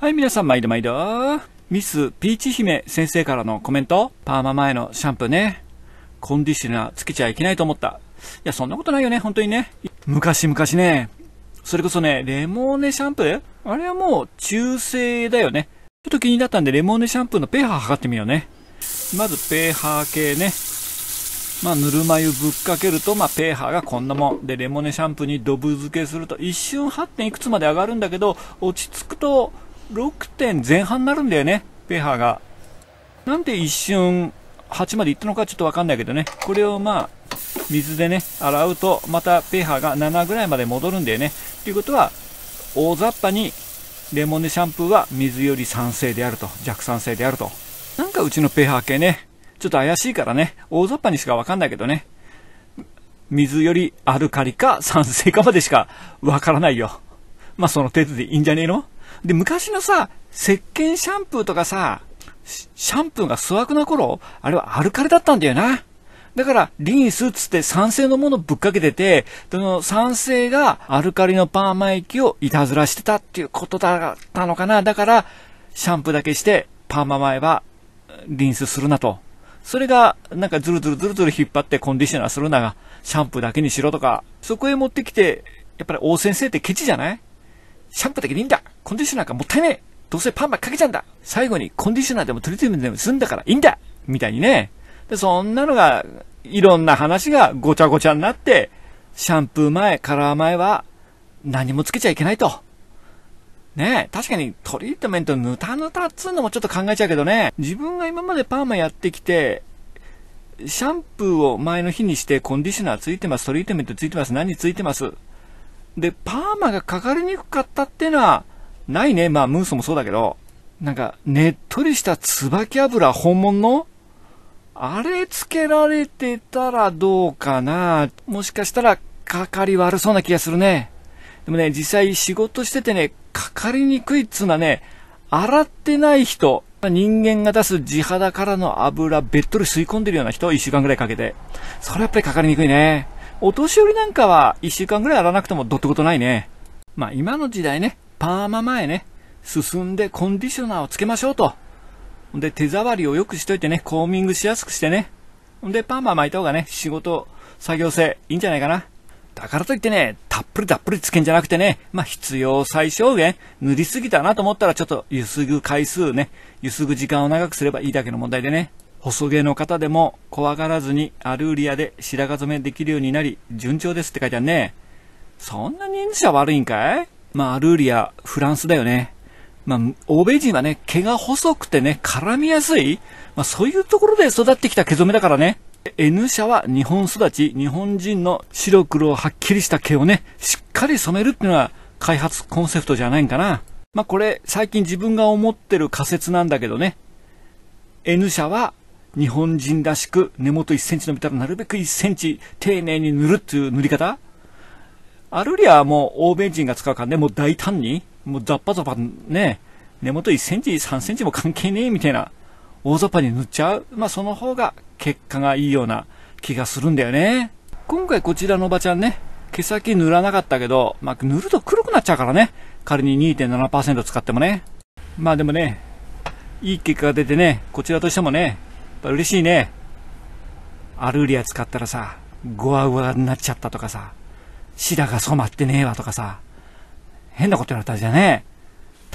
はい、皆さん、毎度毎度。ミス、ピーチ姫先生からのコメント。パーマ前のシャンプーね。コンディショナーつけちゃいけないと思った。いや、そんなことないよね、本当にね。昔々ね。それこそね、レモネシャンプーあれはもう中性だよね。ちょっと気になったんで、レモネシャンプーの pH 測ってみようね。まず pH 系ね。まあ、ぬるま湯ぶっかけると、まあ、ペーハーがこんなもん。で、レモネシャンプーにドブ漬けすると、一瞬8点いくつまで上がるんだけど、落ち着くと、6点前半になるんだよね、ペハが。なんで一瞬8までいったのかちょっとわかんないけどね、これをまあ、水でね、洗うと、またペーハーが7ぐらいまで戻るんだよね。ということは、大雑把にレモンでシャンプーは水より酸性であると、弱酸性であると。なんかうちのペーハー系ね、ちょっと怪しいからね、大雑把にしかわかんないけどね、水よりアルカリか酸性かまでしかわからないよ。まあその程度でいいんじゃねえので、昔のさ、石鹸シャンプーとかさ、シャンプーが粗悪な頃、あれはアルカリだったんだよな。だから、リンスっつって酸性のものぶっかけてて、その酸性がアルカリのパーマ液をいたずらしてたっていうことだったのかな。だから、シャンプーだけして、パーマ前はリンスするなと。それが、なんかズルズルズルズル引っ張ってコンディショナーするなが、シャンプーだけにしろとか、そこへ持ってきて、やっぱり王先生ってケチじゃないシャンプーだけでいいんだコンディショナーがもったいねえどうせパンマかけちゃうんだ最後にコンディショナーでもトリートメントでもすんだからいいんだみたいにね。で、そんなのが、いろんな話がごちゃごちゃになって、シャンプー前、カラー前は何もつけちゃいけないと。ね確かにトリートメントヌタヌタっつうのもちょっと考えちゃうけどね。自分が今までパーマやってきて、シャンプーを前の日にしてコンディショナーついてます、トリートメントついてます、何ついてます。で、パーマがかかりにくかったっていうのは、ないね。まあ、ムースもそうだけど、なんか、ねっとりした椿油本物のあれつけられてたらどうかな。もしかしたら、かかり悪そうな気がするね。でもね、実際仕事しててね、かかりにくいっつうのはね、洗ってない人、人間が出す地肌からの油べっとり吸い込んでるような人、1週間ぐらいかけて。それはやっぱりかかりにくいね。お年寄りなんかは1週間ぐらいやらなくてもどってことないね。まあ今の時代ね、パーマ前ね、進んでコンディショナーをつけましょうと。で、手触りを良くしといてね、コーミングしやすくしてね。で、パーマ巻いた方がね、仕事、作業性、いいんじゃないかな。だからといってね、たっぷりたっぷりつけんじゃなくてね、まあ必要最小限、塗りすぎたなと思ったらちょっとゆすぐ回数ね、ゆすぐ時間を長くすればいいだけの問題でね。細毛の方でも怖がらずにアルーリアで白髪染めできるようになり、順調ですって書いてあるね。そんなに n は悪いんかいまあ、アルーリア、フランスだよね。まあ、欧米人はね、毛が細くてね、絡みやすい。まあ、そういうところで育ってきた毛染めだからね。N 社は日本育ち、日本人の白黒はっきりした毛をね、しっかり染めるっていうのは開発コンセプトじゃないんかな。まあ、これ、最近自分が思ってる仮説なんだけどね。N 社は日本人らしく根元1センチ伸びたらなるべく1センチ丁寧に塗るっていう塗り方あるりゃもう欧米人が使うからね、もう大胆に、もうザッパザパね、根元1センチ、3センチも関係ねえみたいな、大雑把に塗っちゃう。まあその方が結果がいいような気がするんだよね。今回こちらのおばちゃんね、毛先塗らなかったけど、まあ塗ると黒くなっちゃうからね。仮に2.7%使ってもね。まあでもね、いい結果が出てね、こちらとしてもね、ぱ嬉しいね。アルーリア使ったらさ、ゴワゴワになっちゃったとかさ、シダが染まってねえわとかさ、変なことになったじゃね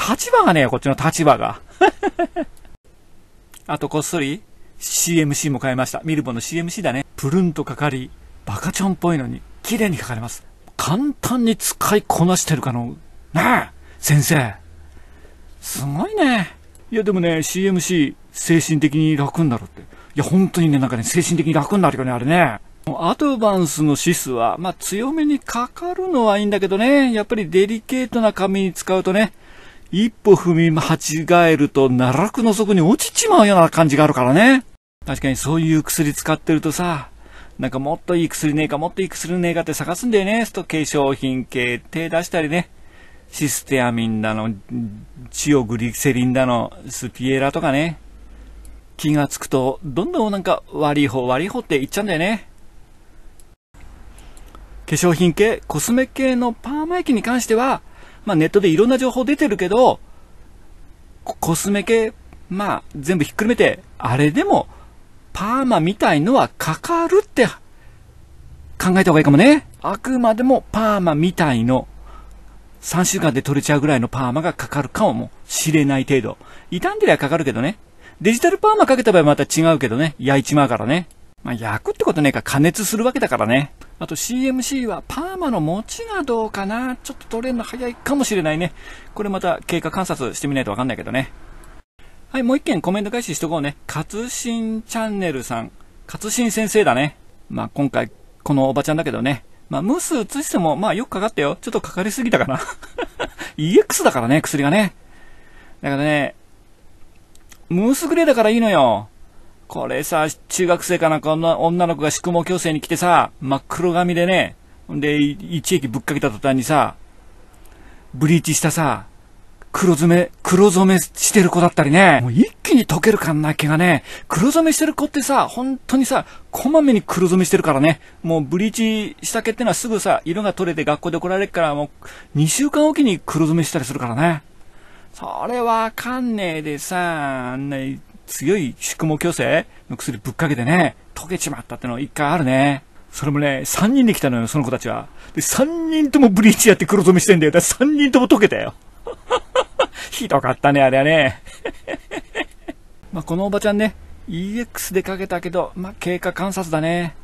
立場がねこっちの立場が。あとこっそり CMC も変えました。ミルボの CMC だね。プルンとかかり、バカちゃんっぽいのに、綺麗にかかれます。簡単に使いこなしてるかの、ねえ、先生。すごいね。いやでもね、CMC、精神的に楽になるって。いや、本当にね、なんかね、精神的に楽になるよね、あれね。アドバンスのシスは、まあ、強めにかかるのはいいんだけどね、やっぱりデリケートな紙に使うとね、一歩踏み間違えると奈落の底に落ちちまうような感じがあるからね。確かにそういう薬使ってるとさ、なんかもっといい薬ねえかもっといい薬ねえかって探すんだよね。すと化粧品系手出したりね。システアミンだの、チオグリセリンだの、スピエラとかね。気がつくと、どんどんなんか悪い方悪い方って言っちゃうんだよね。化粧品系、コスメ系のパーマ液に関しては、まあネットでいろんな情報出てるけど、コスメ系、まあ全部ひっくるめて、あれでもパーマみたいのはかかるって考えた方がいいかもね。あくまでもパーマみたいの3週間で取れちゃうぐらいのパーマがかかるかもしれない程度。傷んでりゃかかるけどね。デジタルパーマかけた場合また違うけどね、焼いちまうからね。まあ、焼くってことねえか、加熱するわけだからね。あと CMC はパーマの持ちがどうかな。ちょっと取れるの早いかもしれないね。これまた経過観察してみないとわかんないけどね。はい、もう一件コメント返ししとこうね。勝ンチャンネルさん。勝ン先生だね。まあ、今回、このおばちゃんだけどね。まあ、ムース移しても、まあ、よくかかったよ。ちょっとかかりすぎたかな。EX だからね、薬がね。だからね、ムースグレーだからいいのよ。これさ、中学生かなんか女の子が宿毛矯正に来てさ、真っ黒髪でね、で、一駅ぶっかけた途端にさ、ブリーチしたさ、黒染め、黒染めしてる子だったりね、もう一気に溶けるかんな毛がね、黒染めしてる子ってさ、本当にさ、こまめに黒染めしてるからね、もうブリーチした毛ってのはすぐさ、色が取れて学校で来られるから、もう2週間おきに黒染めしたりするからね。それわかんねえでさ、あんなに強い宿毛矯正の薬ぶっかけてね、溶けちまったっての一回あるね。それもね、3人で来たのよ、その子たちは。で、3人ともブリーチやって黒染めしてんだよ。だ3人とも溶けたよ。ひどかったね、あれはね。まあ、このおばちゃんね、EX でかけたけど、まあ、経過観察だね。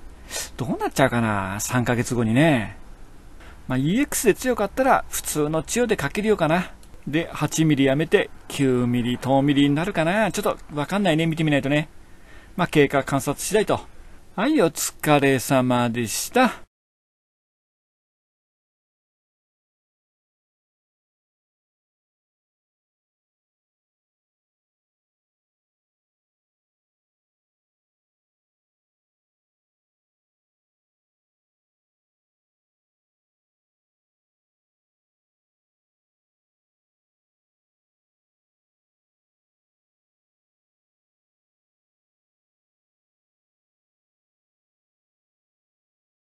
どうなっちゃうかな、3ヶ月後にね。まあ、EX で強かったら、普通の千代でかけるようかな。で、8ミリやめて、9ミリ、10ミリになるかなちょっとわかんないね。見てみないとね。まあ、経過観察次第と。はい、お疲れ様でした。